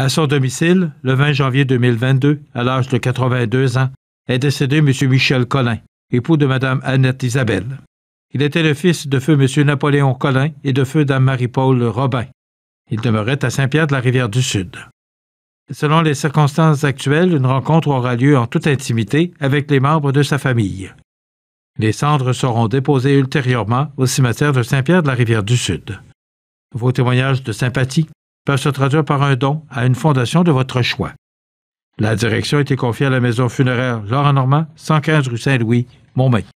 À son domicile, le 20 janvier 2022, à l'âge de 82 ans, est décédé M. Michel Collin, époux de Mme Annette Isabelle. Il était le fils de feu M. Napoléon Collin et de feu Dame Marie-Paul Robin. Il demeurait à Saint-Pierre-de-la-Rivière-du-Sud. Selon les circonstances actuelles, une rencontre aura lieu en toute intimité avec les membres de sa famille. Les cendres seront déposées ultérieurement au cimetière de Saint-Pierre-de-la-Rivière-du-Sud. Vos témoignages de sympathie, peuvent se traduire par un don à une fondation de votre choix. La direction a été confiée à la maison funéraire Laurent Normand, 115 rue Saint-Louis, Montmagny.